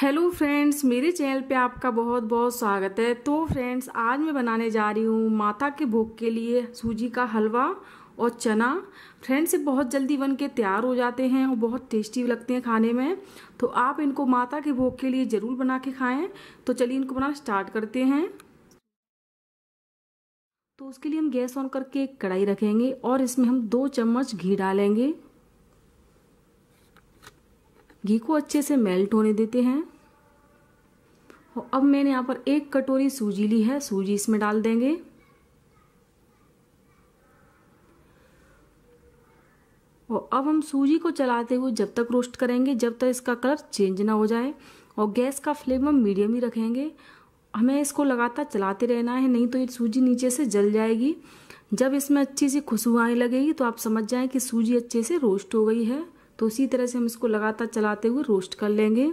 hello friends मेरे channel पे आपका बहुत बहुत स्वागत है तो फ्रेंड्स आज मैं बनाने जा रही हूँ माता के भोग के लिए सूजी का हलवा और चना फ्रेंड्स ये बहुत जल्दी बन के तैयार हो जाते हैं और बहुत टेस्टी लगते हैं खाने में तो आप इनको माता के भोग के लिए ज़रूर बना के खाएँ तो चलिए इनको बनाना स्टार्ट करते हैं तो उसके लिए हम गैस ऑन करके एक कढ़ाई रखेंगे और इसमें हम दो चम्मच घी डालेंगे घी को अच्छे से मेल्ट होने देते हैं और अब मैंने यहाँ पर एक कटोरी सूजी ली है सूजी इसमें डाल देंगे और अब हम सूजी को चलाते हुए जब तक रोस्ट करेंगे जब तक इसका कलर चेंज ना हो जाए और गैस का फ्लेम हम मीडियम ही रखेंगे हमें इसको लगातार चलाते रहना है नहीं तो ये सूजी नीचे से जल जाएगी जब इसमें अच्छी सी खुशबू आने लगेगी तो आप समझ जाएं कि सूजी अच्छे से रोस्ट हो गई है तो इसी तरह से हम इसको लगातार चलाते हुए रोस्ट कर लेंगे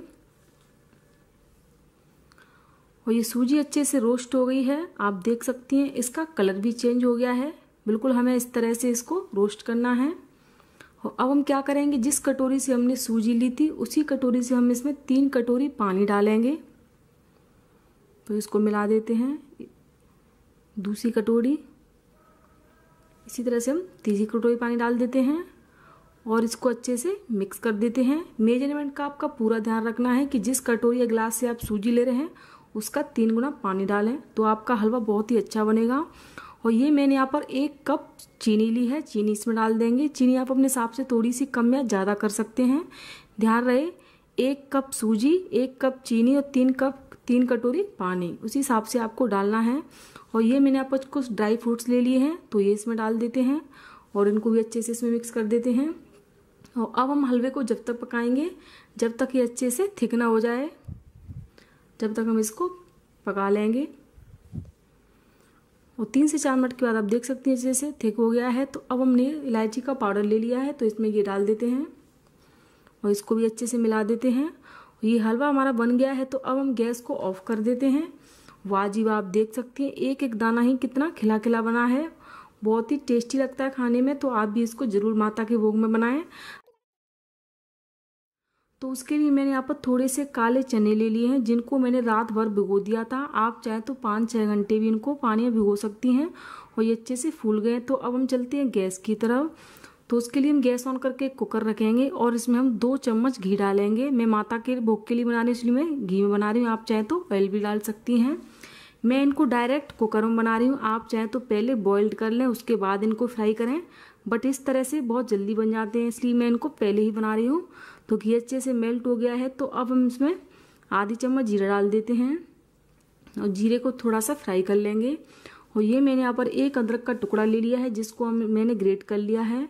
और ये सूजी अच्छे से रोस्ट हो गई है आप देख सकती हैं इसका कलर भी चेंज हो गया है बिल्कुल हमें इस तरह से इसको रोस्ट करना है और अब हम क्या करेंगे जिस कटोरी से हमने सूजी ली थी उसी कटोरी से हम इसमें तीन कटोरी पानी डालेंगे तो इसको मिला देते हैं दूसरी कटोरी इसी तरह से हम तीसरी कटोरी पानी डाल देते हैं और इसको अच्छे से मिक्स कर देते हैं मेजरमेंट का आपका पूरा ध्यान रखना है कि जिस कटोरी या ग्लास से आप सूजी ले रहे हैं उसका तीन गुना पानी डालें तो आपका हलवा बहुत ही अच्छा बनेगा और ये मैंने यहाँ पर एक कप चीनी ली है चीनी इसमें डाल देंगे चीनी आप अपने हिसाब से थोड़ी सी कम या ज़्यादा कर सकते हैं ध्यान रहे एक कप सूजी एक कप चीनी और तीन कप तीन कटोरी पानी उसी हिसाब से आपको डालना है और ये मैंने आप कुछ ड्राई फ्रूट्स ले लिए हैं तो ये इसमें डाल देते हैं और इनको भी अच्छे से इसमें मिक्स कर देते हैं और अब हम हलवे को जब तक पकाएंगे जब तक ये अच्छे से थिक ना हो जाए जब तक हम इसको पका लेंगे और तीन से चार मिनट के बाद आप देख सकते हैं जैसे थिक हो गया है तो अब हमने इलायची का पाउडर ले लिया है तो इसमें ये डाल देते हैं और इसको भी अच्छे से मिला देते हैं ये हलवा हमारा बन गया है तो अब हम गैस को ऑफ कर देते हैं वाजिब आप देख सकते हैं एक एक दाना ही कितना खिला खिला बना है बहुत ही टेस्टी लगता है खाने में तो आप भी इसको ज़रूर माता के भोग में बनाएं तो उसके लिए मैंने यहाँ पर थोड़े से काले चने ले लिए हैं जिनको मैंने रात भर भिगो दिया था आप चाहे तो पाँच छः घंटे भी इनको पानी में भिगो सकती हैं और ये अच्छे से फूल गए तो अब हम चलते हैं गैस की तरफ तो उसके लिए हम गैस ऑन करके कुकर रखेंगे और इसमें हम दो चम्मच घी डालेंगे मैं माता के भोग के लिए बना रही इसलिए मैं घी में बना रही हूँ आप चाहे तो ऑयल भी डाल सकती हैं मैं इनको डायरेक्ट कुकर में बना रही हूँ आप चाहें तो पहले बॉइल्ड कर लें उसके बाद इनको फ्राई करें बट इस तरह से बहुत जल्दी बन जाते हैं इसलिए मैं इनको पहले ही बना रही हूँ तो घी अच्छे से मेल्ट हो गया है तो अब हम इसमें आधी चम्मच जीरा डाल देते हैं और जीरे को थोड़ा सा फ्राई कर लेंगे और ये मैंने यहाँ पर एक अदरक का टुकड़ा ले लिया है जिसको हम मैंने ग्रेट कर लिया है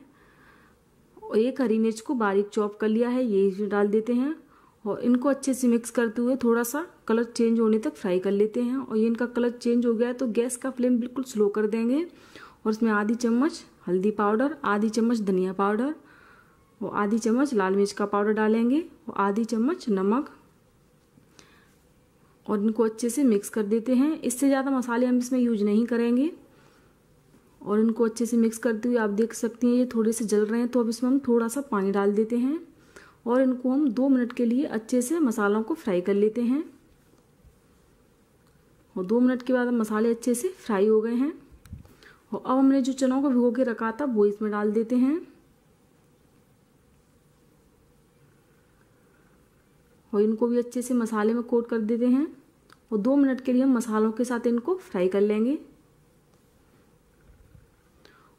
और एक हरी मिर्च को बारीक चॉप कर लिया है ये डाल देते हैं और इनको अच्छे से मिक्स करते हुए थोड़ा सा कलर चेंज होने तक फ्राई कर लेते हैं और ये इनका कलर चेंज हो गया है तो गैस का फ्लेम बिल्कुल स्लो कर देंगे और इसमें आधी चम्मच हल्दी पाउडर आधी चम्मच धनिया पाउडर और आधी चम्मच लाल मिर्च का पाउडर डालेंगे और आधी चम्मच नमक और इनको अच्छे से मिक्स कर देते हैं इससे ज़्यादा मसाले हम इसमें यूज नहीं करेंगे और इनको अच्छे से मिक्स करते हुए आप देख सकती हैं ये थोड़े से जल रहे हैं तो अब इसमें हम थोड़ा सा पानी डाल देते हैं और इनको हम दो मिनट के लिए अच्छे से मसालों को फ्राई कर लेते हैं और दो मिनट के बाद मसाले अच्छे से फ्राई हो गए हैं और अब हमने जो चनों को भिगो के रखा था वो इसमें डाल देते हैं और इनको भी अच्छे से मसाले में कोट कर देते हैं और दो मिनट के लिए हम मसालों के साथ इनको फ्राई कर लेंगे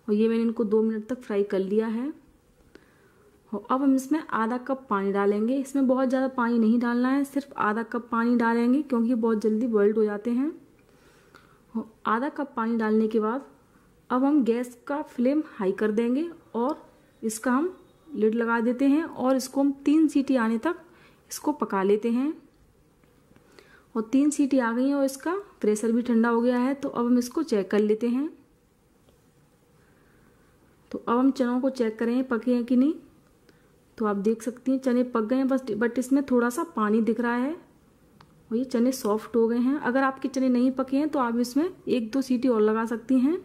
और ये मैंने इनको दो मिनट तक फ्राई कर लिया है और तो अब हम इसमें आधा कप पानी डालेंगे इसमें बहुत ज़्यादा पानी नहीं डालना है सिर्फ आधा कप पानी डालेंगे क्योंकि बहुत जल्दी बॉइल्ड हो जाते हैं और तो आधा कप पानी डालने के बाद अब हम गैस का फ्लेम हाई कर देंगे और इसका हम लिड लगा देते हैं और इसको हम तीन सीटी आने तक इसको पका लेते हैं और तीन सीटी आ गई हैं और इसका प्रेशर भी ठंडा हो गया है तो अब हम इसको चेक कर लेते हैं तो अब हम चनों को चेक करें पके हैं कि नहीं तो आप देख सकती हैं चने पक गए हैं बस बट इसमें थोड़ा सा पानी दिख रहा है और ये चने सॉफ्ट हो गए हैं अगर आपके चने नहीं पके हैं तो आप इसमें एक दो सीटी और लगा सकती हैं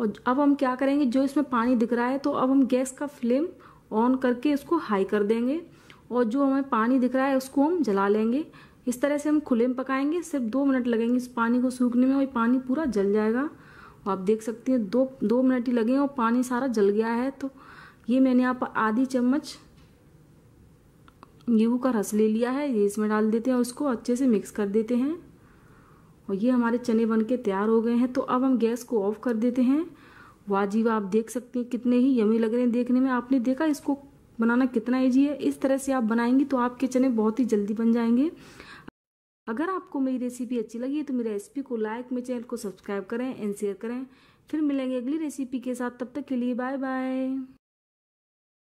और अब हम क्या करेंगे जो इसमें पानी दिख रहा है तो अब हम गैस का फ्लेम ऑन करके इसको हाई कर देंगे और जो हमें पानी दिख रहा है उसको हम जला लेंगे इस तरह से हम खुले में पकाएंगे सिर्फ दो मिनट लगेंगे इस पानी को सूखने में और पानी पूरा जल जाएगा और आप देख सकती हैं दो दो मिनट ही लगे और पानी सारा जल गया है तो ये मैंने आप आधी चम्मच गेहूँ का रस ले लिया है ये इसमें डाल देते हैं और उसको अच्छे से मिक्स कर देते हैं और ये हमारे चने बन के तैयार हो गए हैं तो अब हम गैस को ऑफ कर देते हैं वाजीवा आप देख सकते हैं कितने ही यमी लग रहे हैं देखने में आपने देखा इसको बनाना कितना ईजी है इस तरह से आप बनाएंगी तो आपके चने बहुत ही जल्दी बन जाएंगे अगर आपको मेरी रेसिपी अच्छी लगी तो मेरे रेसिपी को लाइक मेरे चैनल को सब्सक्राइब करें एंड शेयर करें फिर मिलेंगे अगली रेसिपी के साथ तब तक के लिए बाय बाय